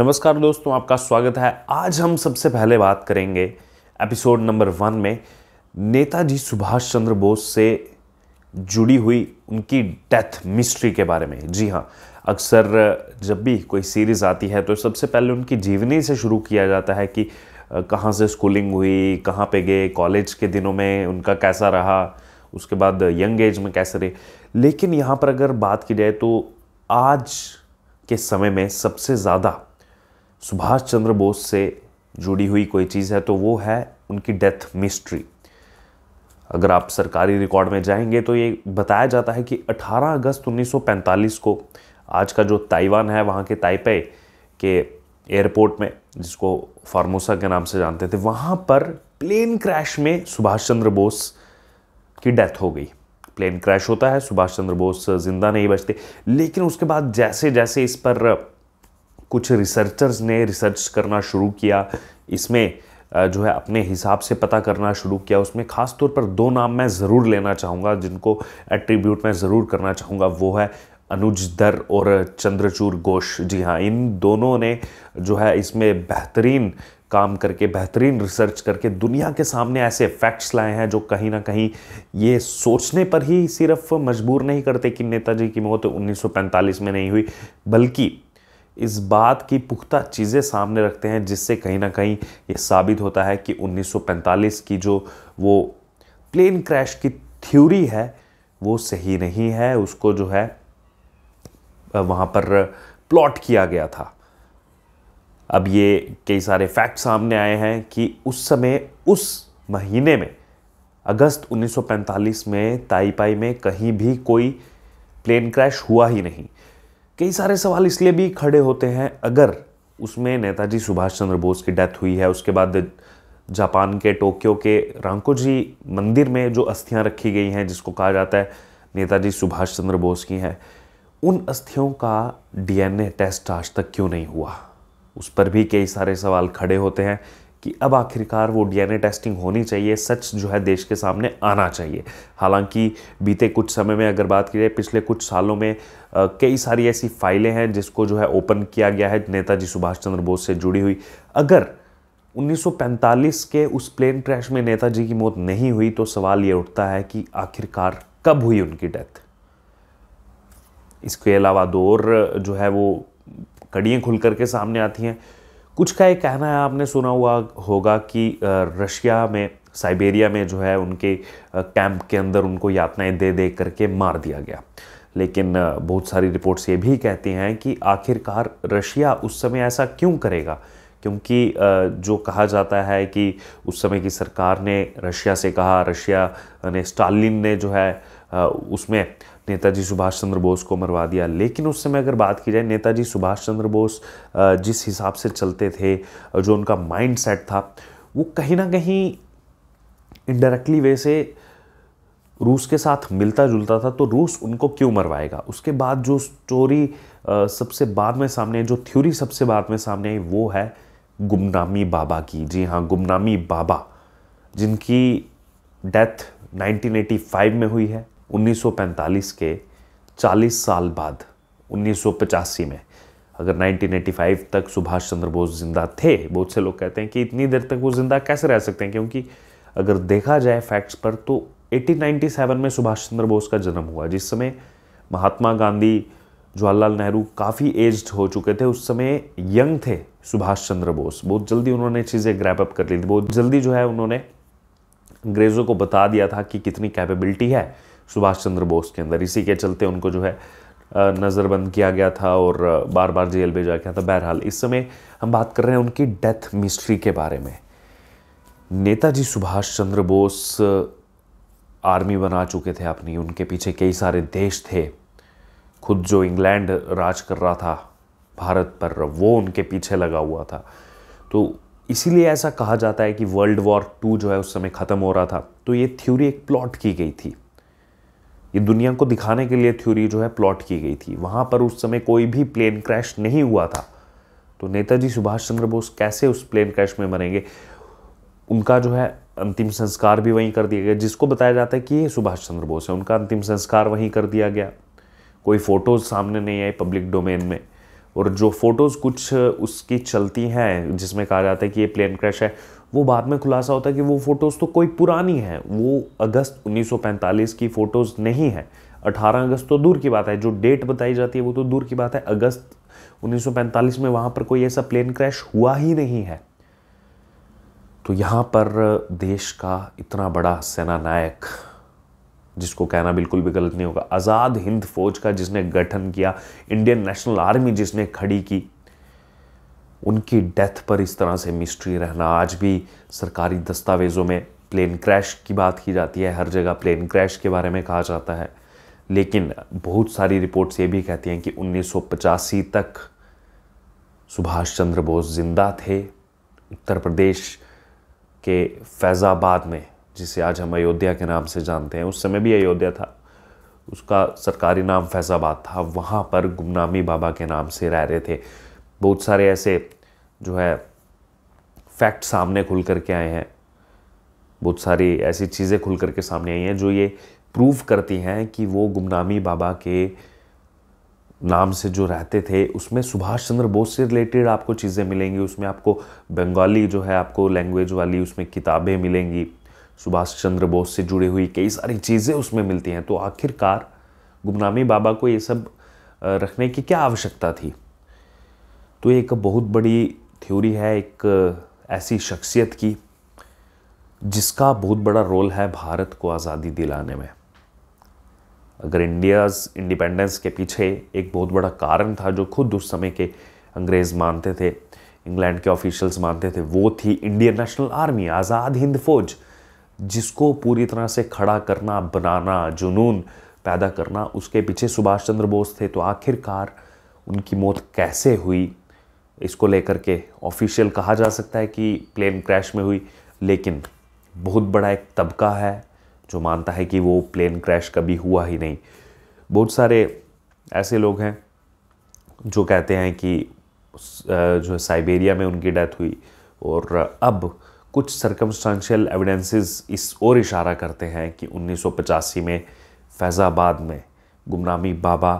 नमस्कार दोस्तों आपका स्वागत है आज हम सबसे पहले बात करेंगे एपिसोड नंबर वन में नेताजी सुभाष चंद्र बोस से जुड़ी हुई उनकी डेथ मिस्ट्री के बारे में जी हाँ अक्सर जब भी कोई सीरीज़ आती है तो सबसे पहले उनकी जीवनी से शुरू किया जाता है कि कहाँ से स्कूलिंग हुई कहाँ पे गए कॉलेज के दिनों में उनका कैसा रहा उसके बाद यंग एज में कैसे रहे लेकिन यहाँ पर अगर बात की जाए तो आज के समय में सबसे ज़्यादा सुभाष चंद्र बोस से जुड़ी हुई कोई चीज़ है तो वो है उनकी डेथ मिस्ट्री अगर आप सरकारी रिकॉर्ड में जाएंगे तो ये बताया जाता है कि 18 अगस्त 1945 को आज का जो ताइवान है वहाँ के ताइपे के एयरपोर्ट में जिसको फार्मोसा के नाम से जानते थे वहाँ पर प्लेन क्रैश में सुभाष चंद्र बोस की डेथ हो गई प्लेन क्रैश होता है सुभाष चंद्र बोस जिंदा नहीं बचते लेकिन उसके बाद जैसे जैसे इस पर कुछ रिसर्चर्स ने रिसर्च करना शुरू किया इसमें जो है अपने हिसाब से पता करना शुरू किया उसमें ख़ास तौर पर दो नाम मैं ज़रूर लेना चाहूँगा जिनको एट्रीब्यूट मैं ज़रूर करना चाहूँगा वो है अनुज दर और चंद्रचूर घोष जी हाँ इन दोनों ने जो है इसमें बेहतरीन काम करके बेहतरीन रिसर्च करके दुनिया के सामने ऐसे फैक्ट्स लाए हैं जो कहीं ना कहीं ये सोचने पर ही सिर्फ मजबूर नहीं करते कि नेताजी की मौत 1945 में नहीं हुई बल्कि इस बात की पुख्ता चीज़ें सामने रखते हैं जिससे कहीं ना कहीं ये साबित होता है कि 1945 की जो वो प्लेन क्रैश की थ्योरी है वो सही नहीं है उसको जो है वहाँ पर प्लॉट किया गया था अब ये कई सारे फैक्ट सामने आए हैं कि उस समय उस महीने में अगस्त 1945 में ताइपाई में कहीं भी कोई प्लेन क्रैश हुआ ही नहीं कई सारे सवाल इसलिए भी खड़े होते हैं अगर उसमें नेताजी सुभाष चंद्र बोस की डेथ हुई है उसके बाद जापान के टोक्यो के रांकोजी मंदिर में जो अस्थियां रखी गई हैं जिसको कहा जाता है नेताजी सुभाष चंद्र बोस की हैं उन अस्थियों का डीएनए टेस्ट आज तक क्यों नहीं हुआ उस पर भी कई सारे सवाल खड़े होते हैं कि अब आखिरकार वो डीएनए टेस्टिंग होनी चाहिए सच जो है देश के सामने आना चाहिए हालांकि बीते कुछ समय में अगर बात की जाए पिछले कुछ सालों में कई सारी ऐसी फाइलें हैं जिसको जो है ओपन किया गया है नेताजी सुभाष चंद्र बोस से जुड़ी हुई अगर 1945 के उस प्लेन क्रैश में नेताजी की मौत नहीं हुई तो सवाल ये उठता है कि आखिरकार कब हुई उनकी डेथ इसके अलावा दो और जो है वो कड़ियाँ खुल करके सामने आती हैं कुछ का एक कहना है आपने सुना हुआ होगा कि रशिया में साइबेरिया में जो है उनके कैंप के अंदर उनको यातनाएं दे दे करके मार दिया गया लेकिन बहुत सारी रिपोर्ट्स ये भी कहती हैं कि आखिरकार रशिया उस समय ऐसा क्यों करेगा क्योंकि जो कहा जाता है कि उस समय की सरकार ने रशिया से कहा रशिया ने स्टालिन ने जो है उसमें नेताजी सुभाष चंद्र बोस को मरवा दिया लेकिन उस समय अगर बात की जाए नेताजी सुभाष चंद्र बोस जिस हिसाब से चलते थे जो उनका माइंड सेट था वो कहीं ना कहीं इनडायरेक्टली वे से रूस के साथ मिलता जुलता था तो रूस उनको क्यों मरवाएगा उसके बाद जो स्टोरी सबसे बाद में सामने जो थ्योरी सबसे बाद में सामने आई वो है गुमनामी बाबा की जी हाँ गुमनामी बाबा जिनकी डेथ 1985 में हुई है 1945 के 40 साल बाद 1985 में अगर 1985 तक सुभाष चंद्र बोस जिंदा थे बहुत से लोग कहते हैं कि इतनी देर तक वो जिंदा कैसे रह सकते हैं क्योंकि अगर देखा जाए फैक्ट्स पर तो 1897 में सुभाष चंद्र बोस का जन्म हुआ जिस समय महात्मा गांधी जवाहरलाल नेहरू काफ़ी एज्ड हो चुके थे उस समय यंग थे सुभाष चंद्र बोस बहुत जल्दी उन्होंने चीज़ें ग्रैप अप कर ली थी बहुत जल्दी जो है उन्होंने अंग्रेज़ों को बता दिया था कि कितनी कैपेबिलिटी है सुभाष चंद्र बोस के अंदर इसी के चलते उनको जो है नज़रबंद किया गया था और बार बार जेल भेजा गया था बहरहाल इस समय हम बात कर रहे हैं उनकी डेथ मिस्ट्री के बारे में नेताजी सुभाष चंद्र बोस आर्मी बना चुके थे अपनी उनके पीछे कई सारे देश थे खुद जो इंग्लैंड राज कर रहा था भारत पर वो उनके पीछे लगा हुआ था तो इसीलिए ऐसा कहा जाता है कि वर्ल्ड वॉर टू जो है उस समय ख़त्म हो रहा था तो ये थ्योरी एक प्लॉट की गई थी ये दुनिया को दिखाने के लिए थ्योरी जो है प्लॉट की गई थी वहाँ पर उस समय कोई भी प्लेन क्रैश नहीं हुआ था तो नेताजी सुभाष चंद्र बोस कैसे उस प्लेन क्रैश में मरेंगे उनका जो है अंतिम संस्कार भी वहीं कर दिया गया जिसको बताया जाता है कि ये सुभाष चंद्र बोस है उनका अंतिम संस्कार वहीं कर दिया गया कोई फ़ोटोज़ सामने नहीं आई पब्लिक डोमेन में और जो फ़ोटोज़ कुछ उसकी चलती हैं जिसमें कहा जाता है कि ये प्लेन क्रैश है वो बाद में खुलासा होता है कि वो फ़ोटोज़ तो कोई पुरानी है वो अगस्त 1945 की फ़ोटोज़ नहीं है 18 अगस्त तो दूर की बात है जो डेट बताई जाती है वो तो दूर की बात है अगस्त 1945 में वहाँ पर कोई ऐसा प्लेन क्रैश हुआ ही नहीं है तो यहाँ पर देश का इतना बड़ा सेनानायक जिसको कहना बिल्कुल भी गलत नहीं होगा आज़ाद हिंद फौज का जिसने गठन किया इंडियन नेशनल आर्मी जिसने खड़ी की उनकी डेथ पर इस तरह से मिस्ट्री रहना आज भी सरकारी दस्तावेज़ों में प्लेन क्रैश की बात की जाती है हर जगह प्लेन क्रैश के बारे में कहा जाता है लेकिन बहुत सारी रिपोर्ट्स ये भी कहती हैं कि उन्नीस तक सुभाष चंद्र बोस जिंदा थे उत्तर प्रदेश के फैज़ाबाद में जिसे आज हम अयोध्या के नाम से जानते हैं उस समय भी अयोध्या था उसका सरकारी नाम फैज़ाबाद था वहाँ पर गुमनामी बाबा के नाम से रह रहे थे बहुत सारे ऐसे जो है फैक्ट सामने खुल कर के आए हैं बहुत सारी ऐसी चीज़ें खुल कर के सामने आई हैं जो ये प्रूव करती हैं कि वो गुमनामी बाबा के नाम से जो रहते थे उसमें सुभाष चंद्र बोस से रिलेटेड आपको चीज़ें मिलेंगी उसमें आपको बंगाली जो है आपको लैंग्वेज वाली उसमें किताबें मिलेंगी सुभाष चंद्र बोस से जुड़ी हुई कई सारी चीज़ें उसमें मिलती हैं तो आखिरकार गुमनामी बाबा को ये सब रखने की क्या आवश्यकता थी तो एक बहुत बड़ी थ्योरी है एक ऐसी शख्सियत की जिसका बहुत बड़ा रोल है भारत को आज़ादी दिलाने में अगर इंडियाज़ इंडिपेंडेंस के पीछे एक बहुत बड़ा कारण था जो खुद उस समय के अंग्रेज़ मानते थे इंग्लैंड के ऑफिशियल्स मानते थे वो थी Indian national army Azad Hind Fauj जिसको पूरी तरह से खड़ा करना बनाना जुनून पैदा करना उसके पीछे सुभाष चंद्र बोस थे तो आखिरकार उनकी मौत कैसे हुई इसको लेकर के ऑफिशियल कहा जा सकता है कि प्लेन क्रैश में हुई लेकिन बहुत बड़ा एक तबका है जो मानता है कि वो प्लेन क्रैश कभी हुआ ही नहीं बहुत सारे ऐसे लोग हैं जो कहते हैं कि जो है साइबेरिया में उनकी डेथ हुई और अब कुछ सरकमस्टांशियल एविडेंसेस इस ओर इशारा करते हैं कि 1985 में फैज़ाबाद में गुमनामी बाबा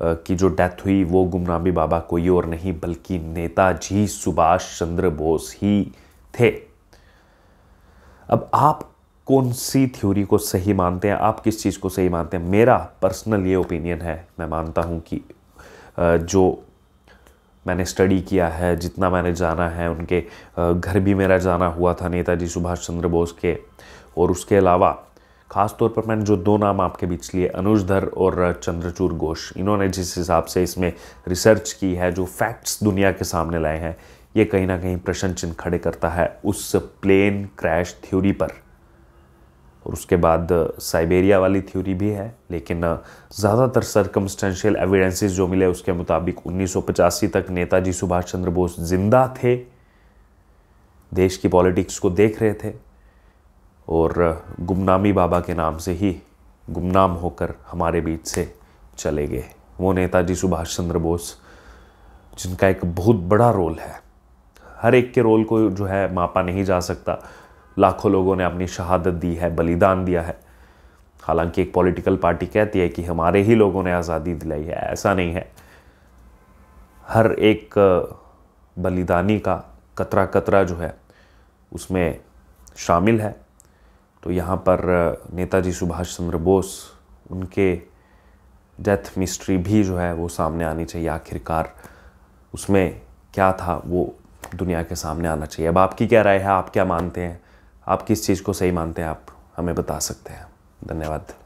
की जो डेथ हुई वो गुमनामी बाबा कोई और नहीं बल्कि नेताजी सुभाष चंद्र बोस ही थे अब आप कौन सी थ्योरी को सही मानते हैं आप किस चीज़ को सही मानते हैं मेरा पर्सनल ये ओपिनियन है मैं मानता हूँ कि जो मैंने स्टडी किया है जितना मैंने जाना है उनके घर भी मेरा जाना हुआ था नेताजी सुभाष चंद्र बोस के और उसके अलावा खास तौर पर मैंने जो दो नाम आपके बीच लिए अनुजधर और चंद्रचूर घोष इन्होंने जिस हिसाब से इसमें रिसर्च की है जो फैक्ट्स दुनिया के सामने लाए हैं ये कहीं ना कहीं प्रश्न चिन्ह खड़े करता है उस प्लेन क्रैश थ्योरी पर और उसके बाद साइबेरिया वाली थ्योरी भी है लेकिन ज़्यादातर सरकमस्टेंशियल एविडेंसेस जो मिले उसके मुताबिक उन्नीस तक नेताजी सुभाष चंद्र बोस जिंदा थे देश की पॉलिटिक्स को देख रहे थे और गुमनामी बाबा के नाम से ही गुमनाम होकर हमारे बीच से चले गए वो नेताजी सुभाष चंद्र बोस जिनका एक बहुत बड़ा रोल है हर एक के रोल को जो है मापा नहीं जा सकता लाखों लोगों ने अपनी शहादत दी है बलिदान दिया है हालांकि एक पॉलिटिकल पार्टी कहती है कि हमारे ही लोगों ने आज़ादी दिलाई है ऐसा नहीं है हर एक बलिदानी का कतरा कतरा जो है उसमें शामिल है तो यहाँ पर नेताजी सुभाष चंद्र बोस उनके डेथ मिस्ट्री भी जो है वो सामने आनी चाहिए आखिरकार उसमें क्या था वो दुनिया के सामने आना चाहिए अब आपकी क्या राय है आप क्या मानते हैं आप किस चीज़ को सही मानते हैं आप हमें बता सकते हैं धन्यवाद